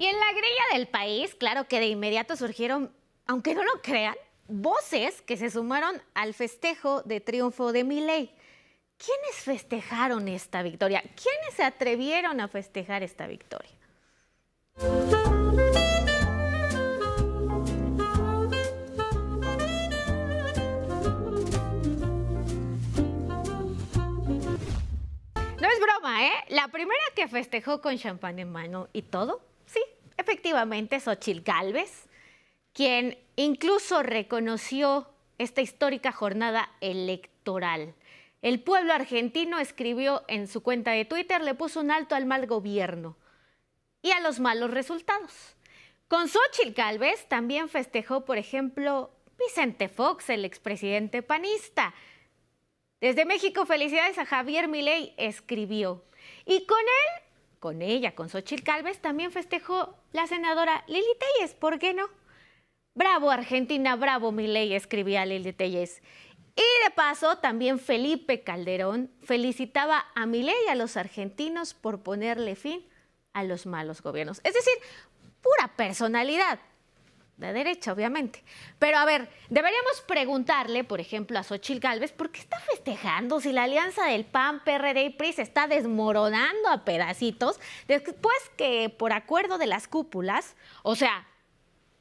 Y en la grilla del país, claro que de inmediato surgieron, aunque no lo crean, voces que se sumaron al festejo de triunfo de Milei. ¿Quiénes festejaron esta victoria? ¿Quiénes se atrevieron a festejar esta victoria? No es broma, ¿eh? La primera que festejó con champán en mano y todo Efectivamente, Xochitl Galvez, quien incluso reconoció esta histórica jornada electoral. El pueblo argentino escribió en su cuenta de Twitter, le puso un alto al mal gobierno y a los malos resultados. Con Xochitl Galvez también festejó, por ejemplo, Vicente Fox, el expresidente panista. Desde México, felicidades a Javier Milei, escribió. Y con él con ella, con Xochitl Calves, también festejó la senadora Lili Telles, ¿por qué no? Bravo Argentina, bravo Milei, escribía Lili Telles. Y de paso, también Felipe Calderón felicitaba a Milei y a los argentinos por ponerle fin a los malos gobiernos. Es decir, pura personalidad de derecha, obviamente. Pero a ver, deberíamos preguntarle, por ejemplo, a Xochil Gálvez, ¿por qué está festejando si la alianza del PAN, PRD y PRI se está desmoronando a pedacitos después que por acuerdo de las cúpulas, o sea,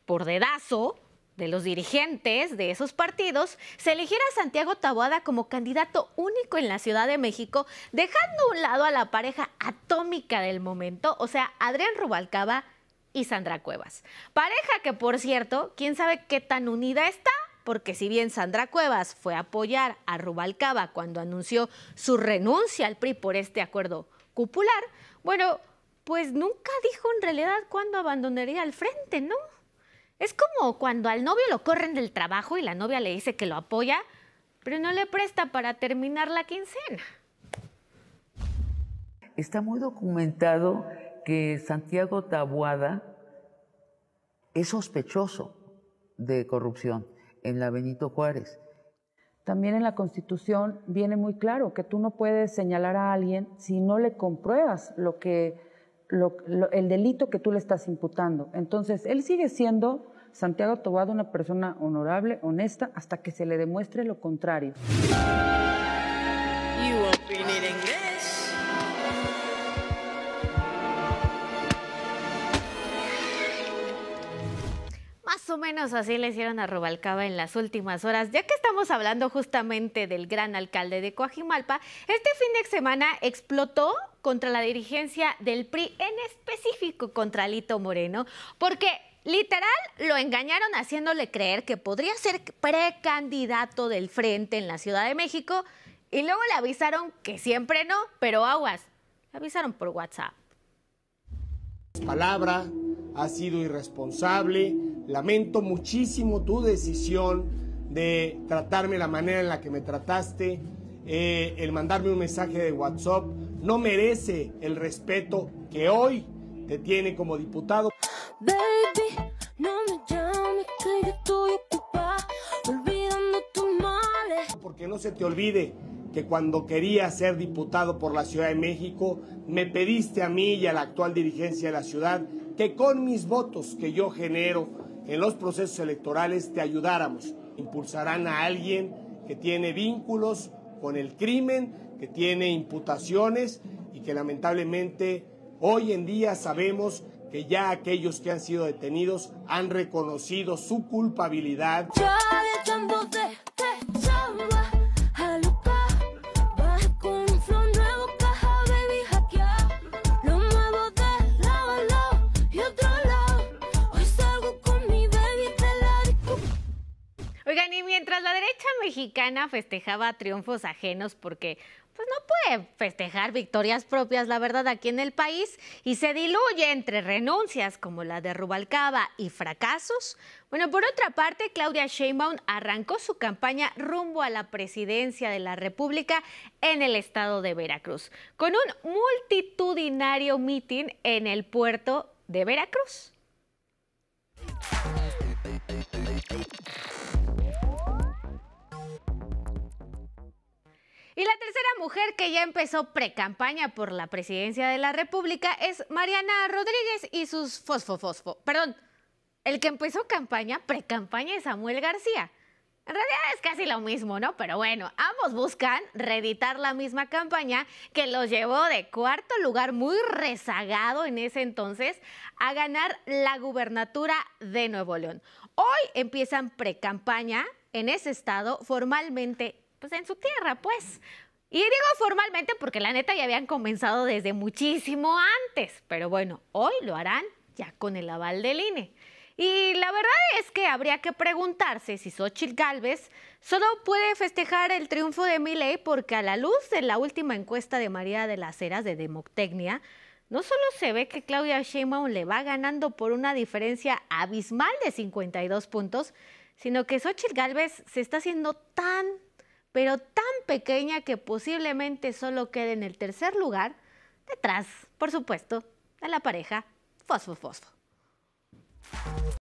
por dedazo de los dirigentes de esos partidos, se eligiera a Santiago Taboada como candidato único en la Ciudad de México, dejando a un lado a la pareja atómica del momento, o sea, Adrián Rubalcaba y Sandra Cuevas. Pareja que, por cierto, quién sabe qué tan unida está, porque si bien Sandra Cuevas fue a apoyar a Rubalcaba cuando anunció su renuncia al PRI por este acuerdo cupular, bueno, pues nunca dijo en realidad cuándo abandonaría el frente, ¿no? Es como cuando al novio lo corren del trabajo y la novia le dice que lo apoya, pero no le presta para terminar la quincena. Está muy documentado que Santiago Tabuada es sospechoso de corrupción en la Benito Juárez. También en la Constitución viene muy claro que tú no puedes señalar a alguien si no le compruebas lo que el delito que tú le estás imputando. Entonces, él sigue siendo Santiago Tabuada una persona honorable, honesta, hasta que se le demuestre lo contrario. Bueno, así le hicieron a Rubalcaba en las últimas horas. Ya que estamos hablando justamente del gran alcalde de Coajimalpa, este fin de semana explotó contra la dirigencia del PRI, en específico contra Lito Moreno, porque Literal, lo engañaron haciéndole creer que podría ser precandidato del frente en la Ciudad de México y luego le avisaron que siempre no, pero aguas, le avisaron por WhatsApp. Palabra, ha sido irresponsable, Lamento muchísimo tu decisión de tratarme la manera en la que me trataste, eh, el mandarme un mensaje de WhatsApp. No merece el respeto que hoy te tiene como diputado. Baby, no me que olvidando tus Porque no se te olvide que cuando quería ser diputado por la Ciudad de México, me pediste a mí y a la actual dirigencia de la ciudad que con mis votos que yo genero en los procesos electorales te ayudáramos. Impulsarán a alguien que tiene vínculos con el crimen, que tiene imputaciones y que lamentablemente hoy en día sabemos que ya aquellos que han sido detenidos han reconocido su culpabilidad. la derecha mexicana festejaba triunfos ajenos porque pues no puede festejar victorias propias, la verdad, aquí en el país y se diluye entre renuncias como la de Rubalcaba y fracasos. Bueno, por otra parte, Claudia Sheinbaum arrancó su campaña rumbo a la presidencia de la República en el estado de Veracruz, con un multitudinario meeting en el puerto de Veracruz. Y la tercera mujer que ya empezó precampaña por la presidencia de la República es Mariana Rodríguez y sus fosfo. Perdón, el que empezó campaña, precampaña es Samuel García. En realidad es casi lo mismo, ¿no? Pero bueno, ambos buscan reeditar la misma campaña que los llevó de cuarto lugar muy rezagado en ese entonces a ganar la gubernatura de Nuevo León. Hoy empiezan precampaña en ese estado formalmente pues en su tierra, pues. Y digo formalmente porque la neta ya habían comenzado desde muchísimo antes, pero bueno, hoy lo harán ya con el aval del INE. Y la verdad es que habría que preguntarse si Xochitl Galvez solo puede festejar el triunfo de Milei porque a la luz de la última encuesta de María de las Heras de Democtecnia, no solo se ve que Claudia Sheinbaum le va ganando por una diferencia abismal de 52 puntos, sino que Xochitl Galvez se está haciendo tan pero tan pequeña que posiblemente solo quede en el tercer lugar, detrás, por supuesto, de la pareja fosfo-fosfo.